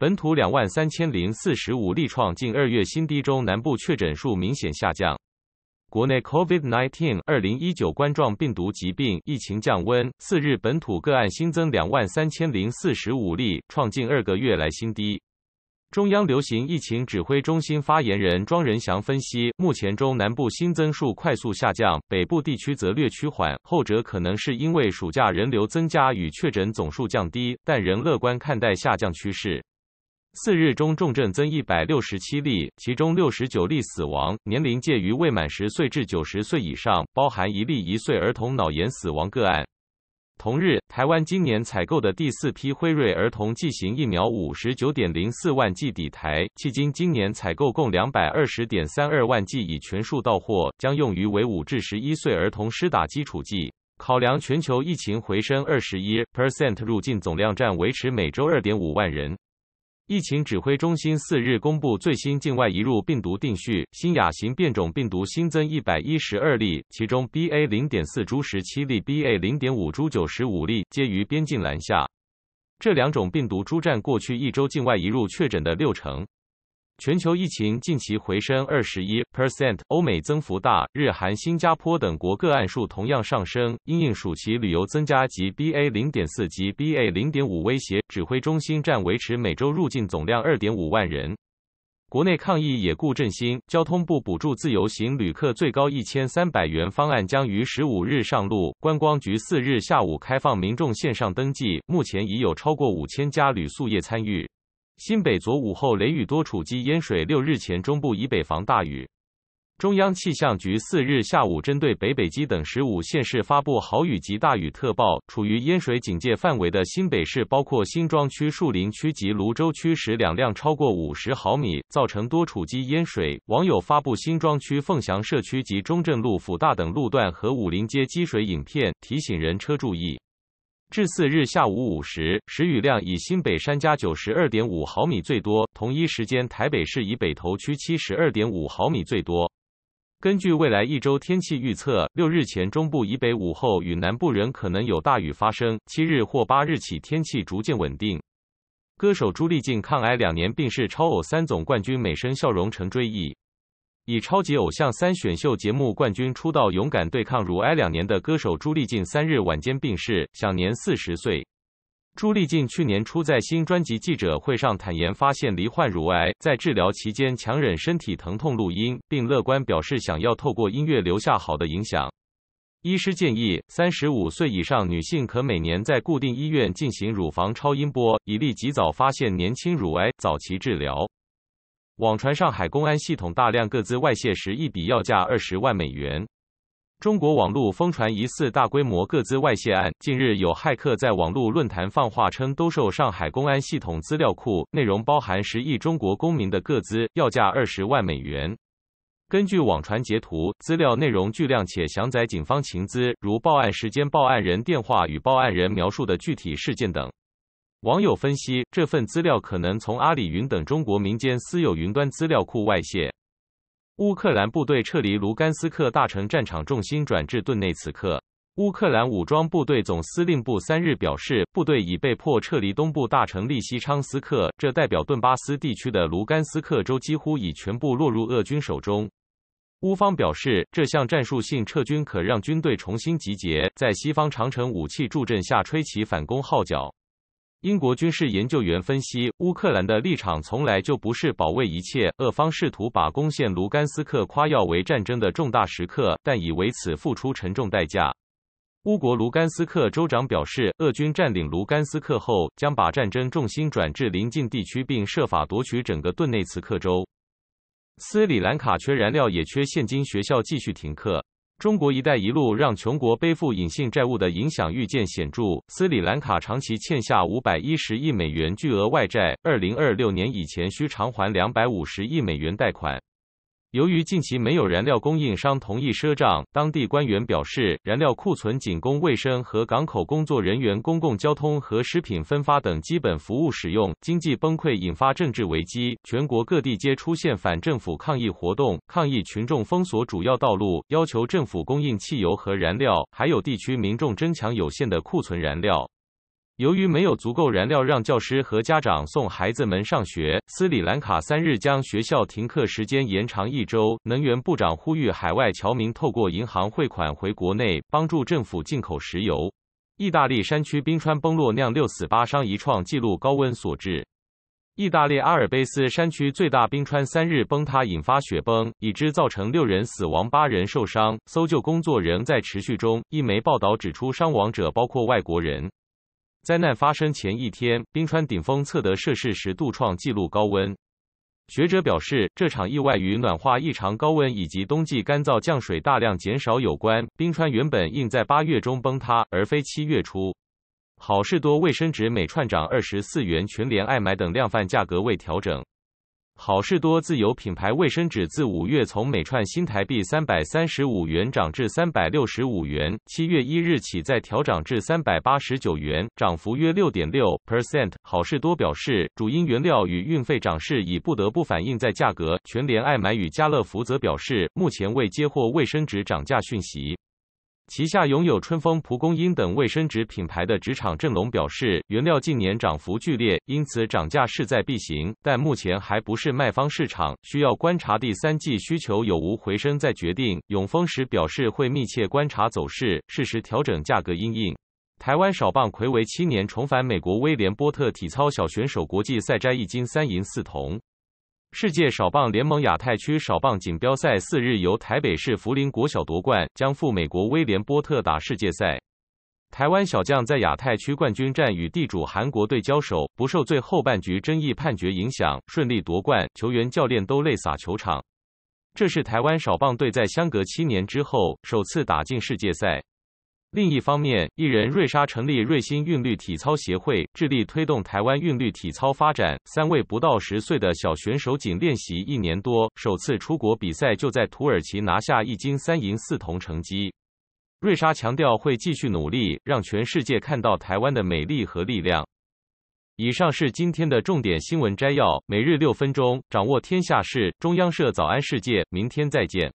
本土两万三千零四十五例创近二月新低，中南部确诊数明显下降。国内 COVID-19 二零一九冠状病毒疾病疫情降温。四日本土个案新增两万三千零四十五例，创近二个月来新低。中央流行疫情指挥中心发言人庄仁祥分析，目前中南部新增数快速下降，北部地区则略趋缓，后者可能是因为暑假人流增加与确诊总数降低，但仍乐观看待下降趋势。四日中重症增一百六十七例，其中六十九例死亡，年龄介于未满十岁至九十岁以上，包含一例一岁儿童脑炎死亡个案。同日，台湾今年采购的第四批辉瑞儿童剂型疫苗五十九点零四万剂抵台，迄今今年采购共两百二十点三二万剂已全数到货，将用于为五至十一岁儿童施打基础剂。考量全球疫情回升二十一 percent，入境总量占维持每周二点五万人。疫情指挥中心四日公布最新境外移入病毒定序，新亚型变种病毒新增一百一十二例，其中 B A 零点四株十七例，B A 零点五株九十五例，皆于边境栏下。这两种病毒株占过去一周境外移入确诊的六成。全球疫情近期回升21%，欧美增幅大，日韩、新加坡等国个案数同样上升。因应暑期旅游增加及 BA0.4 及 BA0.5 威胁，指挥中心暂维持每周入境总量2.5万人。国内抗疫也顾振兴，交通部补助自由行旅客最高1300元方案将于15日上路。观光局4日下午开放民众线上登记，目前已有超过5000家旅宿业参与。新北昨午后雷雨多处积淹水，六日前中部以北防大雨。中央气象局四日下午针对北北基等十五县市发布豪雨及大雨特报，处于淹水警戒范围的新北市，包括新庄区、树林区及泸州区，时两量超过五十毫米，造成多处积淹水。网友发布新庄区凤翔社区及中正路辅大等路段和武林街积水影片，提醒人车注意。至四日下午五时，时雨量以新北山家九十二点五毫米最多。同一时间，台北市以北投区七十二点五毫米最多。根据未来一周天气预测，六日前中部以北午后与南部仍可能有大雨发生。七日或八日起天气逐渐稳定。歌手朱丽静抗癌两年病逝，超偶三总冠军美声笑容成追忆。以超级偶像三选秀节目冠军出道，勇敢对抗乳癌两年的歌手朱丽静，三日晚间病逝，享年四十岁。朱丽静去年初在新专辑记者会上坦言，发现罹患乳癌，在治疗期间强忍身体疼痛录音，并乐观表示想要透过音乐留下好的影响。医师建议，三十五岁以上女性可每年在固定医院进行乳房超音波，以利及早发现年轻乳癌，早期治疗。网传上海公安系统大量个资外泄时，一笔要价二十万美元。中国网路疯传疑似大规模个资外泄案，近日有骇客在网络论坛放话称，兜售上海公安系统资料库，内容包含十亿中国公民的个资，要价二十万美元。根据网传截图，资料内容巨量且详载警方情资，如报案时间、报案人电话与报案人描述的具体事件等。网友分析，这份资料可能从阿里云等中国民间私有云端资料库外泄。乌克兰部队撤离卢甘斯克大城，战场重心转至顿内茨克。乌克兰武装部队总司令部三日表示，部队已被迫撤离东部大城利西昌斯克，这代表顿巴斯地区的卢甘斯克州几乎已全部落入俄军手中。乌方表示，这项战术性撤军可让军队重新集结，在西方长城武器助阵下吹起反攻号角。英国军事研究员分析，乌克兰的立场从来就不是保卫一切。俄方试图把攻陷卢甘斯克夸耀为战争的重大时刻，但已为此付出沉重代价。乌国卢甘斯克州长表示，俄军占领卢甘斯克后，将把战争重心转至邻近地区，并设法夺取整个顿内茨克州。斯里兰卡缺燃料，也缺现金，学校继续停课。中国“一带一路”让穷国背负隐性债务的影响愈见显著。斯里兰卡长期欠下五百一十亿美元巨额外债，二零二六年以前需偿还两百五十亿美元贷款。由于近期没有燃料供应商同意赊账，当地官员表示，燃料库存仅供卫生和港口工作人员、公共交通和食品分发等基本服务使用。经济崩溃引发政治危机，全国各地皆出现反政府抗议活动。抗议群众封锁主要道路，要求政府供应汽油和燃料，还有地区民众争抢有限的库存燃料。由于没有足够燃料让教师和家长送孩子们上学，斯里兰卡三日将学校停课时间延长一周。能源部长呼吁海外侨民透过银行汇款回国内，帮助政府进口石油。意大利山区冰川崩落酿六死八伤，一创纪录高温所致。意大利阿尔卑斯山区最大冰川三日崩塌引发雪崩，已知造成六人死亡、八人受伤，搜救工作仍在持续中。一媒报道指出，伤亡者包括外国人。灾难发生前一天，冰川顶峰测得摄氏十度创纪录高温。学者表示，这场意外与暖化异常高温以及冬季干燥降水大量减少有关。冰川原本应在八月中崩塌，而非七月初。好事多卫生纸每串涨二十四元，全联、爱买等量贩价格未调整。好事多自有品牌卫生纸自五月从每串新台币三百三十五元涨至三百六十五元，七月一日起再调涨至三百八十九元，涨幅约六点六 percent。好事多表示，主因原料与运费涨势，已不得不反映在价格。全联爱买与家乐福则表示，目前未接获卫生纸涨价讯息。旗下拥有春风、蒲公英等卫生纸品牌的职场正龙表示，原料近年涨幅剧烈，因此涨价势在必行，但目前还不是卖方市场，需要观察第三季需求有无回升再决定。永丰时表示会密切观察走势，适时调整价格。应应，台湾少棒魁为七年重返美国威廉波特体操小选手国际赛摘一金三银四铜。世界少棒联盟亚太区少棒锦标赛四日由台北市福林国小夺冠，将赴美国威廉波特打世界赛。台湾小将在亚太区冠军战与地主韩国队交手，不受最后半局争议判决影响，顺利夺冠。球员教练都泪洒球场。这是台湾少棒队在相隔七年之后首次打进世界赛。另一方面，艺人瑞莎成立瑞星韵律体操协会，致力推动台湾韵律体操发展。三位不到十岁的小选手仅练习一年多，首次出国比赛就在土耳其拿下一金三银四铜成绩。瑞莎强调会继续努力，让全世界看到台湾的美丽和力量。以上是今天的重点新闻摘要，每日六分钟掌握天下事。中央社早安世界，明天再见。